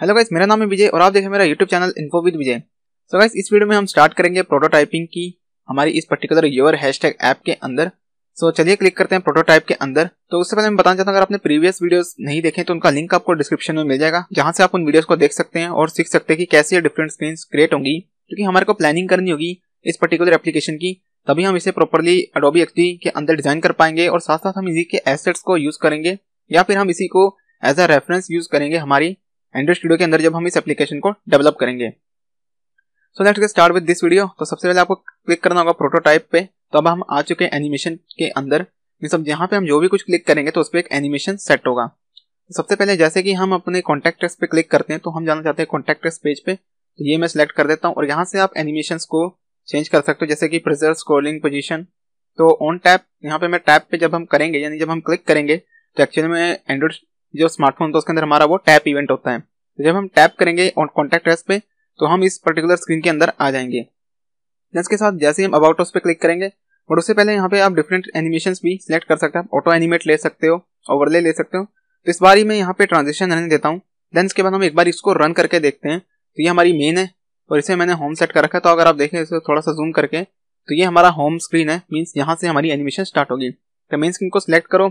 hello guys मेरा नाम है विजय और आप देखें मेरा YouTube channel info with Vijay so guys इस वीडियो में हम स्टार्ट करेंगे प्रोटोटाइपिंग की हमारी इस पर्टिकुलर योर हैशटैग ऐप के अंदर सो so, चलिए क्लिक करते हैं प्रोटोटाइप के अंदर तो उससे पहले मैं बताना चाहता हूँ अगर आपने प्रीवियस वीडियोस नहीं देखे तो उनका लिंक आपको डिस्क्रिप्शन में मिल जाएगा जहां से आप उन वीडियोज को देख सकते हैं और सीख सकते हैं कि कैसे डिफरेंट स्क्रीन क्रिएट होंगी क्योंकि हमारे को प्लानिंग करनी होगी इस पर्टिकुलर एप्लीकेशन की तभी हम इसे प्रॉपरली अडोबी एक्सपी के अंदर डिजाइन कर पाएंगे और साथ साथ हम इसी के एसेट्स को यूज करेंगे या फिर हम इसी को एज अ रेफरेंस यूज करेंगे हमारी एंड्रॉइड स्टूडियो के अंदर जब हम इस एप्लीकेशन को डेवलप करेंगे so let's get start with this video तो सबसे पहले आपको क्लिक करना होगा प्रोटोटाइप पे तो अब हम आ चुके हैं एनिमेशन के अंदर सब यहाँ पे हम जो भी कुछ क्लिक करेंगे तो उस पर एक एनिमेशन सेट होगा तो सबसे पहले जैसे कि हम अपने कॉन्टैक्ट पे क्लिक करते हैं तो हम जाना चाहते हैं कॉन्टैक्ट पेज पे तो ये मैं सिलेक्ट कर देता हूँ और यहाँ से आप एनिमेशन को चेंज कर सकते हो जैसे कि प्रेजर स्क्रोलिंग पोजिशन तो ऑन टैप यहाँ पे मैं टैप पे जब हम करेंगे यानी जब हम क्लिक करेंगे तो एक्चुअली में एंड्रॉइड जो स्मार्टफोन होता उसके अंदर हमारा वो टैप इवेंट होता है तो जब हम टैप करेंगे ऑन कॉन्टेक्ट एस पे तो हम इस पर्टिकुलर स्क्रीन के अंदर आ जाएंगे इसके साथ जैसे हम अबाउट उस पर क्लिक करेंगे और उससे पहले यहाँ पे आप डिफरेंट एनिमेशन भी सिलेक्ट कर सकते हैं ऑटो एनिमेट ले सकते हो ओवरले ले सकते हो तो इस बार ही मैं यहाँ पे ट्रांजेक्शन रहने देता हूँ देन इसके बाद हम एक बार इसको रन करके देखते हैं तो ये हमारी मेन है और इसे मैंने होम सेट कर रखा तो अगर आप देखें इसे थोड़ा सा जूम करके तो ये हमारा होम स्क्रीन है मीन्स यहाँ से हमारी एनिमेशन स्टार्ट होगी तो मेन स्क्रीन को सिलेक्ट करो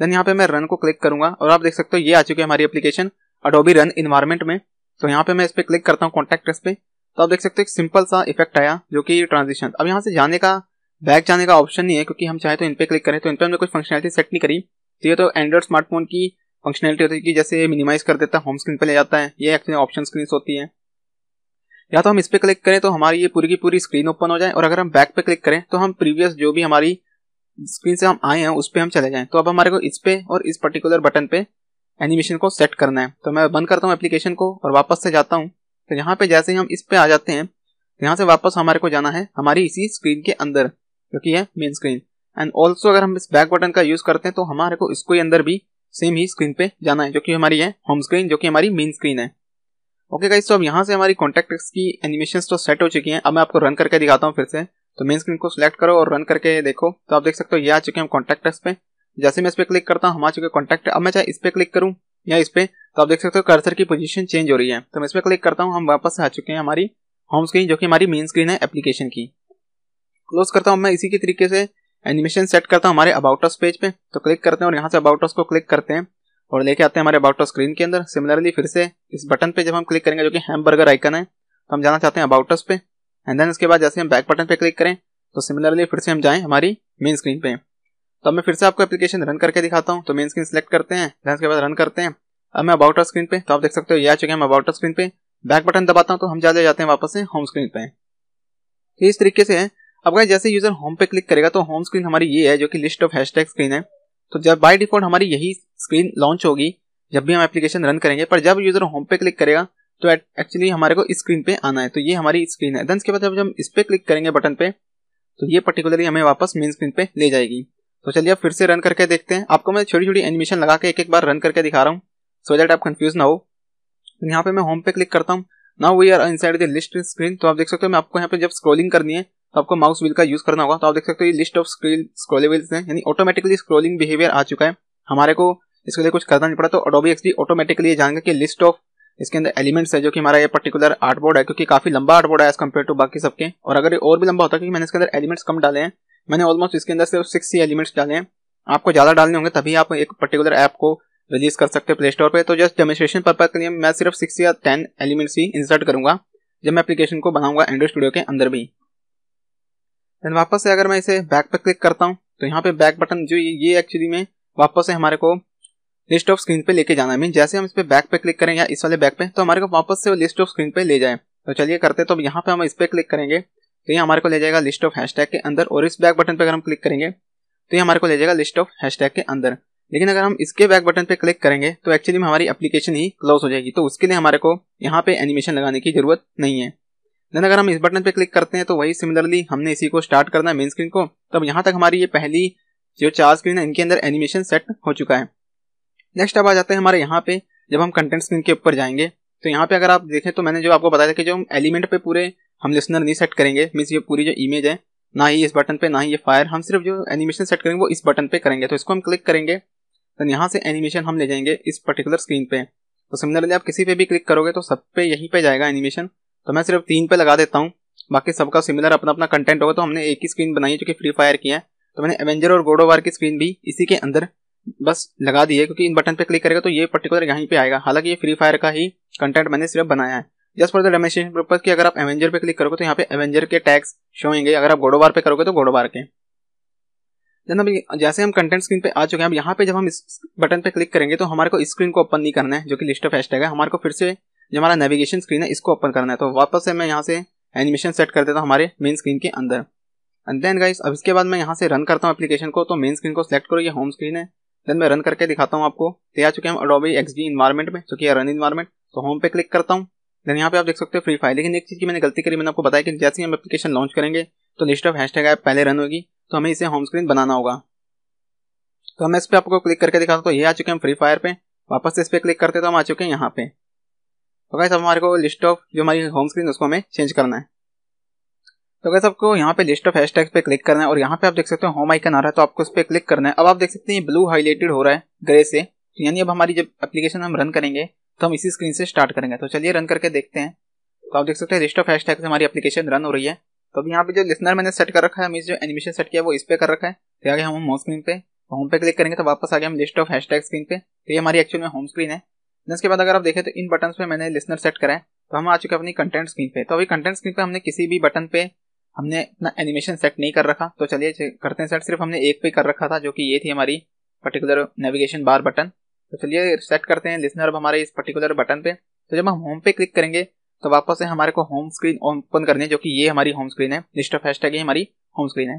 देन यहाँ पे मैं रन को क्लिक करूंगा और आप देख सकते हो ये आ चुकी है हमारी एप्लीकेशन अडोबी रन इन्वायरमेंट में तो यहाँ पे मैं इस पर क्लिक करता हूँ कॉन्टैक्ट पे तो आप देख सकते हो एक सिंपल सा इफेक्ट आया जो कि ट्रांजिशन अब यहाँ से जाने का बैक जाने का ऑप्शन नहीं है क्योंकि हम चाहे तो इन पे क्लिक करें तो इन पर हमने कोई फंक्शनलिटी सेट नहीं करी तो ये तो एंड्रॉइड स्मार्टफोन की फंक्शनलिटी होती है कि जैसे मिनिमाइज कर देता है होम स्क्रीन पर ले जाता है ये एक्चुअली ऑप्शन स्क्रीन होती है या तो हम इस पर क्लिक करें तो हमारी ये पूरी की पूरी स्क्रीन ओपन हो जाए और अगर हम बैक पे क्लिक करें तो हम प्रीवियस जो भी हमारी स्क्रीन से हम आए हैं उस पर हम चले जाएं तो अब हमारे को इस पे और इस पर्टिकुलर बटन पे एनिमेशन को सेट करना है तो मैं बंद करता हूँ एप्लीकेशन को और वापस से जाता हूँ तो यहाँ पे जैसे ही हम इस पे आ जाते हैं यहाँ से वापस हमारे को जाना है हमारी इसी स्क्रीन के अंदर क्योंकि है मेन स्क्रीन एंड ऑल्सो अगर हम इस बैक बटन का यूज करते हैं तो हमारे को इसको ही अंदर भी सेम ही स्क्रीन पे जाना है जो कि हमारी है होम स्क्रीन जो कि हमारी मेन स्क्रीन है ओके गाइस तो अब यहाँ से हमारी कॉन्टेक्ट की एनिमेशन तो सेट हो चुकी हैं अब मैं आपको रन करके दिखाता हूँ फिर से तो मेन स्क्रीन को सिलेक्ट करो और रन करके देखो तो आप देख सकते हो ये आ चुके हैं हम कॉन्टेक्ट पे जैसे मैं इस पर क्लिक करता हूँ आ चुके कॉन्टैक्ट अब मैं चाहे इस पर क्लिक करूँ या इस पर तो आप देख सकते हो कर्सर की पोजीशन चेंज हो रही है तो मैं इस पर क्लिक करता हूँ हम वापस आ चुके हैं हमारी होम स्क्रीन जो कि हमारी मेन स्क्रीन है एप्लीकेशन की क्लोज करता हूँ मैं इसी के तरीके से एनिमेशन सेट करता हूँ हमारे अबाउटस पेज पे तो क्लिक करते हैं और यहाँ से अबाउटस को क्लिक करते हैं और लेके आते हैं हमारे अबाउट स्क्रीन के अंदर सिमिलरली फिर से इस बटन पे जब हम क्लिक करेंगे जो कि हैम बर्गर आइकन है तो हम जाना चाहते हैं अबाउटस पे एंड देन इसके बाद जैसे हम बैक बटन पे क्लिक करें तो सिमिलरली फिर से हम जाएँ हमारी मेन स्क्रीन पे तो मैं फिर से आपको एप्लीकेशन रन करके दिखाता हूँ तो मेन स्क्रीन सेलेक्ट करते हैं देन उसके बाद रन करते हैं अब मैं ऑफ स्क्रीन पे तो आप देख सकते हो ये आ चुके हैं ऑफ स्क्रीन पे बैक बटन दबाता हूँ तो हम चले जाते हैं वापस से होम स्क्रीन पे तो इस तरीके से अब अगर जैसे यूजर होम पे क्लिक करेगा तो होम स्क्रीन हमारी ये है जो कि लिस्ट ऑफ हैशटैग स्क्रीन है तो जब बाय डिफॉल्ट हमारी यही स्क्रीन लॉन्च होगी जब भी हम एप्लीकेशन रन करेंगे पर जब यूजर होम पे क्लिक करेगा तो एक्चुअली हमारे को इस स्क्रीन पे आना है तो ये हमारी स्क्रीन है देन के बाद जब हम इस पे क्लिक करेंगे बटन पे तो ये पर्टिकुलरली हमें वापस मेन स्क्रीन पे ले जाएगी तो चलिए आप फिर से रन करके देखते हैं आपको मैं छोटी छोटी एनिमेशन लगा के एक एक बार रन करके दिखा रहा हूँ सो दैट आप कंफ्यूज ना हो तो यहाँ पे मैं होम पे क्लिक करता हूँ ना we are inside the list screen तो आप देख सकते हो मैं आपको यहाँ पे जब स्क्रोलिंग करनी है तो आपको माउस व्हील का यूज करना होगा तो आप देख सकते हो ये लिस्ट ऑफ स्क्रीन स्क्रोलेबल्स है यानी ऑटोमेटिकली स्क्रोलिंग बिहेवियर आ चुका है हमारे को इसके लिए कुछ करना नहीं पड़ा तो अडोबी एक्सडी ऑटोमेटिकली जाएंगे कि लिस्ट ऑफ इसके अंदर एलिमेंट्स है जो कि हमारा ये पर्टिकुलर आर्ट बोर्ड है क्योंकि काफी लंबा आर्ट बोर्ड है एज कम्पेयर टू बाकी सबके और अगर ये और भी लंबा होता है क्योंकि मैंने इसके अंदर एलिमेंट्स कम डाले हैं मैंने ऑलमोस्ट इसके अंदर सिर्फ सिक्स ही एलिमेंट्स डाले हैं आपको ज़्यादा डालने होंगे तभी आप एक पर्टिकुलर ऐप को रिलीज कर सकते हैं प्ले स्टोर पर तो जस्ट डेमोस्ट्रेशन पर्पज के लिए मैं सिर्फ सिक्स या टेन एलिमेंट्स ही इंसर्ट करूंगा जब मैं एप्लीकेशन को बनाऊंगा एंड्रॉइड स्टूडियो के अंदर भी देन वापस से अगर मैं इसे बैक पर क्लिक करता हूँ तो यहाँ पे बैक बटन जो ये एक्चुअली में वापस से हमारे को लिस्ट ऑफ स्क्रीन पे लेके जाना है मीन जैसे हम इस पर बैक पे क्लिक करें या इस वाले बैक पे तो हमारे को वापस से वो लिस्ट ऑफ स्क्रीन पे ले जाए तो चलिए करते तो यहाँ पे हम इस पर क्लिक करेंगे तो ये हमारे को ले जाएगा लिस्ट ऑफ हैशटैग के अंदर और इस बैक बटन पर अगर हम क्लिक करेंगे तो ये हमारे को ले जाएगा लिस्ट ऑफ हैशटैग के अंदर लेकिन अगर हम इसके बैक बटन पे क्लिक करेंगे तो एक्चुअली में हमारी एप्लीकेशन ही क्लोज हो जाएगी तो उसके लिए हमारे को यहाँ पे एनिमेशन लगाने की जरूरत नहीं है देन अगर हम इस बटन पे क्लिक करते हैं तो वही सिमिलरली हमने इसी को स्टार्ट करना है मेन स्क्रीन को तब यहाँ तक हमारी ये पहली जो चार स्क्रीन है इनके अंदर एनिमेशन सेट हो चुका है नेक्स्ट अब आ जाते हैं हमारे यहाँ पे जब हम कंटेंट स्क्रीन के ऊपर जाएंगे तो यहाँ पे अगर आप देखें तो मैंने जो आपको बताया था कि जो हम एलिमेंट पे पूरे हम लिसनर नहीं सेट करेंगे मीन्स ये पूरी जो इमेज है ना ही इस बटन पे ना ही ये फायर हम सिर्फ जो एनिमेशन सेट करेंगे वो इस बटन पे करेंगे तो इसको हम क्लिक करेंगे तो यहाँ से एनिमेशन हम ले जाएंगे इस पर्टिकुलर स्क्रीन पे तो सिमिलरली आप किसी पे भी क्लिक करोगे तो सब पे यहीं पे जाएगा एनिमेशन तो मैं सिर्फ तीन पे लगा देता हूँ बाकी सबका सिमिलर अपना अपना कंटेंट होगा तो हमने एक ही स्क्रीन बनाई है जो कि फ्री फायर की है तो मैंने एवेंजर और गोडो वार की स्क्रीन भी इसी के अंदर बस लगा दी है क्योंकि इन बटन पर क्लिक करेगा तो ये पर्टिकुलर यहीं पर आएगा हालांकि ये फ्री फायर का ही कंटेंट मैंने सिर्फ बनाया है just for the demonstration purpose कि अगर आप एवेंजर पे क्लिक करोगे तो यहाँ पे एवेंजर के टैक्स शो होंगे अगर आप गोडोबार पे करोगे तो गोडोबार के जन अभी जैसे हम कंटेंट स्क्रीन पे आ चुके हैं अब यहाँ पे जब हम इस बटन पे क्लिक करेंगे तो हमारे को स्क्रीन को ओपन नहीं करना है जो कि लिस्ट ऑफ हैशटैग है हमारे को फिर से जो हमारा नेविगेशन स्क्रीन है इसको ओपन करना है तो वापस से मैं यहाँ से एनिमेशन सेट कर देता हूँ हमारे मेन स्क्रीन के अंदर एंड देन गाइस अब इसके बाद मैं यहाँ से रन करता हूँ एप्लीकेशन को तो मेन स्क्रीन को सिलेक्ट करो ये होम स्क्रीन है देन मैं रन करके दिखाता हूँ आपको ते आ चुके हैं अडोबी एक्स डी इन्वायरमेंट में चूँकि रन इन्वायरमेंट तो होम पे क्लिक करता हूँ देन यहाँ पे आप देख सकते हो फ्री फायर लेकिन एक चीज़ की मैंने गलती करी मैंने आपको बताया कि जैसे ही हम एप्लीकेशन लॉन्च करेंगे तो list of hashtag app पहले रन होगी तो हमें इसे होम स्क्रीन बनाना होगा तो हम इस पर आपको क्लिक करके दिखाता तो ये आ चुके हैं फ्री फायर पे वापस से इस पर क्लिक करते तो हम आ चुके हैं यहाँ पे तो कैसे अब हमारे को लिस्ट ऑफ जो हमारी होम स्क्रीन उसको हमें चेंज करना है तो कैसे आपको यहाँ पे लिस्ट ऑफ हैश टैग पे क्लिक करना है और यहाँ पे आप देख सकते हो होम आइकन आ रहा है तो आपको उस पर क्लिक करना है अब आप देख सकते हैं ब्लू हाईलाइटेड हो रहा है ग्रे से तो यानी अब हमारी जब एप्लीकेशन हम रन करेंगे तो हम इसी स्क्रीन से स्टार्ट करेंगे तो चलिए रन करके देखते हैं तो आप देख सकते हैं लिस्ट ऑफ हैश से हमारी एप्लीकेशन रन हो रही है तो अब यहाँ पे जो लिसनर मैंने सेट कर रखा है हमें जो एनिमेशन सेट किया है वो इस पर कर रखा है तो आगे हम होम स्क्रीन पे होम पे क्लिक करेंगे तो वापस आ गए हम लिस्ट ऑफ टैग स्क्रीन पे तो ये हमारी एक्चुअल में होम स्क्रीन है इसके बाद अगर आप देखें तो इन बटन पे मैंने लिसनर सेट करा है तो हम आ चुके हैं अपनी कंटेंट स्क्रीन पे तो अभी कंटेंट स्क्रीन पे हमने किसी भी बटन पे हमने अपना एनिमेशन सेट नहीं कर रखा तो चलिए करते हैं सेट सिर्फ हमने एक पे कर रखा था जो कि ये थी हमारी पर्टिकुलर नेविगेशन बार बटन तो चलिए सेट करते हैं लिसनर अब हमारे इस पर्टिकुलर बटन पे तो जब हम होम पे क्लिक करेंगे तो वापस से हमारे को होम स्क्रीन ओपन करनी है जो कि ये हमारी होम स्क्रीन है लिस्ट ऑफ हैशटैग ये हमारी होम स्क्रीन है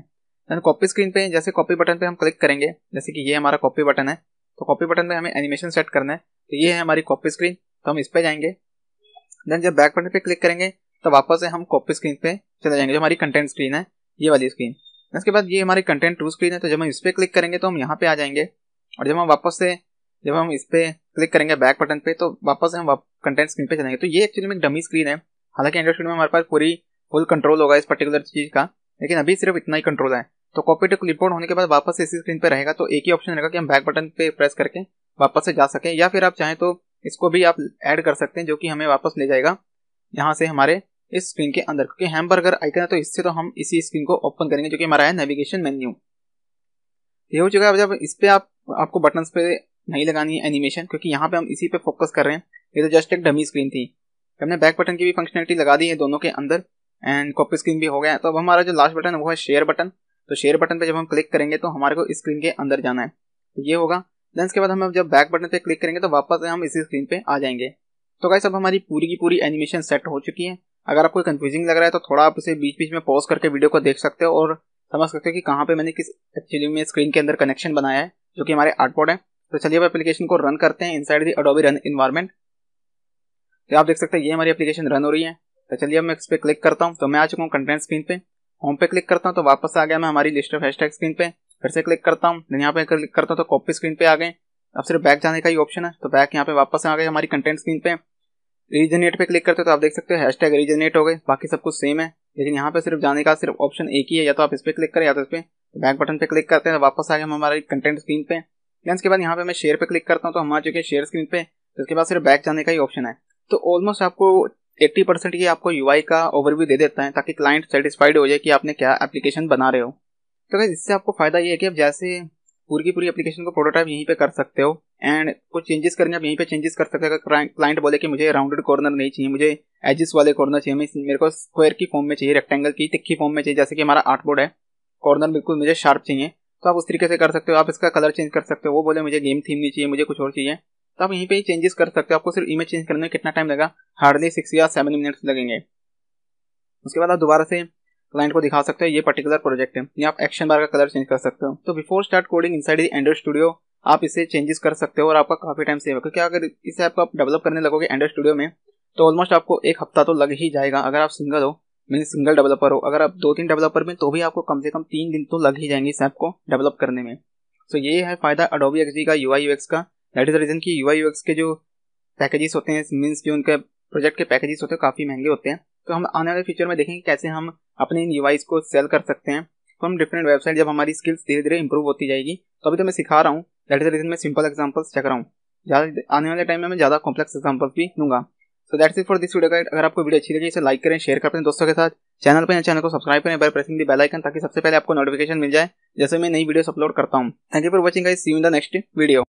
देन कॉपी स्क्रीन पे जैसे कॉपी बटन पे हम क्लिक करेंगे जैसे कि ये हमारा कॉपी बटन है तो कॉपी बटन पे हमें एनिमेशन सेट करना है तो ये है हमारी कॉपी स्क्रीन तो हम इस पे जाएंगे देन जब बैक बटन पे क्लिक करेंगे तो वापस से हम कॉपी स्क्रीन पे चले जाएंगे जो हमारी कंटेंट स्क्रीन है ये वाली स्क्रीन इसके बाद ये हमारी कंटेंट टू स्क्रीन है तो जब हम इस पर क्लिक करेंगे तो हम यहाँ पे आ जाएंगे और जब हम वापस से जब हम इस पर क्लिक करेंगे बैक बटन पे तो वापस हम कंटेंट स्क्रीन पे चलेंगे तो ये एक्चुअली में एक डमी स्क्रीन है हालांकि एंड्रॉइड में हमारे पास पूरी फुल कंट्रोल होगा इस पर्टिकुलर चीज़ का लेकिन अभी सिर्फ इतना ही कंट्रोल है तो कॉपी टू क्लिपबोर्ड होने के बाद वापस इसी स्क्रीन पे रहेगा तो एक ही ऑप्शन रहेगा कि हम बैक बटन पे प्रेस करके वापस से जा सकें या फिर आप चाहें तो इसको भी आप ऐड कर सकते हैं जो कि हमें वापस ले जाएगा यहाँ से हमारे इस स्क्रीन के अंदर क्योंकि हैमबर्गर आइकन है तो इससे तो हम इसी स्क्रीन को ओपन करेंगे जो कि हमारा है नेविगेशन मेन्यू ये हो चुका है जब इस पर आप आपको बटन्स पे नहीं लगानी है एनिमेशन क्योंकि यहाँ पे हम इसी पे फोकस कर रहे हैं ये तो जस्ट एक डमी स्क्रीन थी हमने बैक बटन की भी फंक्शनलिटी लगा दी है दोनों के अंदर एंड कॉपी स्क्रीन भी हो गया है तो अब हमारा जो लास्ट बटन है वो है शेयर बटन तो शेयर बटन पे जब हम क्लिक करेंगे तो हमारे को स्क्रीन के अंदर जाना है तो ये होगा देन इसके बाद हम जब बैक बटन पे क्लिक करेंगे तो वापस हम इसी स्क्रीन पे आ जाएंगे तो गाइस अब हमारी पूरी की पूरी एनिमेशन सेट हो चुकी है अगर आपको कंफ्यूजिंग लग रहा है तो थोड़ा आप इसे बीच बीच में पॉज करके वीडियो को देख सकते हो और समझ सकते हो कि कहाँ पे मैंने किस एक्चुअली में स्क्रीन के अंदर कनेक्शन बनाया है जो कि हमारे आर्टबोर्ड है तो चलिए अब एप्लीकेशन को रन करते हैं inside the Adobe run environment तो आप देख सकते हैं ये हमारी एप्लीकेशन रन हो रही है तो चलिए अब मैं इस पर क्लिक करता हूँ तो मैं आ चुका हूँ कंटेंट स्क्रीन पे होम पे क्लिक करता हूँ तो वापस आ गया मैं हमारी लिस्ट ऑफ हैशटैग स्क्रीन पे फिर से क्लिक करता हूँ यहाँ पे क्लिक करता हूँ तो कॉपी स्क्रीन पे आ गए अब सिर्फ बैक जाने का ही ऑप्शन है तो बैक यहाँ पे वापस आ गए हमारी कंटेंट स्क्रीन पे रीजनेट पे क्लिक करते हो तो आप देख सकते हो हैशटैग रीजनेट हो गए बाकी सब कुछ सेम है लेकिन यहाँ पे सिर्फ जाने का सिर्फ ऑप्शन एक ही है या तो आप इस पर क्लिक करें या तो इस पर बैक बटन पे क्लिक करते हैं तो वापस आ गए हमारी कंटेंट स्क्रीन पे फ्रेंड्स के बाद यहाँ पे मैं शेयर पे क्लिक करता हूँ तो हम आ चुके हैं शेयर स्क्रीन पे तो उसके बाद सिर्फ बैक जाने का ही ऑप्शन है तो ऑलमोस्ट आपको 80 परसेंट ये आपको यू का ओवरव्यू दे देता है ताकि क्लाइंट सेटिस्फाइड हो जाए कि आपने क्या एप्लीकेशन बना रहे हो तो इससे आपको फायदा ये है कि आप जैसे पूरी की पूरी एप्लीकेशन को प्रोटोटाइप यहीं पर कर सकते हो एंड कुछ चेंजेस करने आप यहीं पर चेंजेस कर सकते हो अगर क्लाइंट बोले कि मुझे राउंडेड कॉर्नर नहीं चाहिए मुझे एजिस वाले कॉर्नर चाहिए मेरे को स्क्वायर की फॉर्म में चाहिए रेक्टेंगल की तिक्खी फॉर्म में चाहिए जैसे कि हमारा आर्ट बोर्ड है कॉर्नर बिल्कुल मुझे शार्प चाहिए तो आप उस तरीके से कर सकते हो आप इसका कलर चेंज कर सकते हो वो बोले मुझे गेम थीम नहीं चाहिए मुझे कुछ और चाहिए तो आप यहीं पे ही चेंजेस कर सकते हो आपको सिर्फ इमेज चेंज करने में कितना टाइम लगा हार्डली सिक्स या सेवन मिनट्स लगेंगे उसके बाद आप दोबारा से क्लाइंट को दिखा सकते हो ये पर्टिकुलर प्रोजेक्ट है या आप एक्शन बार का कलर चेंज कर सकते हो तो before start coding inside Android Studio आप इसे चेंजेस कर सकते हो और आपका काफ़ी टाइम सेव है क्योंकि अगर इस ऐप को आप डेवलप करने लगोगे एंड्रॉइड स्टूडियो में तो ऑलमोस्ट आपको एक हफ्ता तो लग ही जाएगा अगर आप सिंगल हो मैंने सिंगल डेवलपर हो अगर आप दो तीन डेवलपर में तो भी आपको कम से कम तीन दिन तो लग ही जाएंगे इस ऐप को डेवलप करने में सो so, ये है फ़ायदा अडोबी एक्स का यू आई का दैट इज़ रीज़न की यू आई के जो पैकेजेस होते हैं मीन्स की उनके प्रोजेक्ट के पैकेजेस होते हैं काफ़ी महंगे होते हैं तो हम आने वाले फ्यूचर में देखेंगे कैसे हम अपने इन यू को सेल कर सकते हैं तो हम डिफरेंट वेबसाइट जब हमारी स्किल्स धीरे धीरे इंप्रूव होती जाएगी तो अभी तो मैं सिखा रहा हूँ दैट इज़ द रीज़न मैं सिंपल एग्जाम्पल्स चेक रहा हूँ आने वाले टाइम में मैं ज़्यादा कॉम्प्लेक्स एग्जाम्पल्स भी दूंगा so that's it for this video का अगर आपको वीडियो अच्छी लगी इसे लाइक करें शेयर करें अपने दोस्तों के साथ चैनल पर चैनल को सब्सक्राइब करें by pressing the bell icon ताकि सबसे पहले आपको नोटिफिकेशन मिल जाए जैसे मैं नई वीडियोस अपलोड करता हूँ thank you for watching guys see you in the next video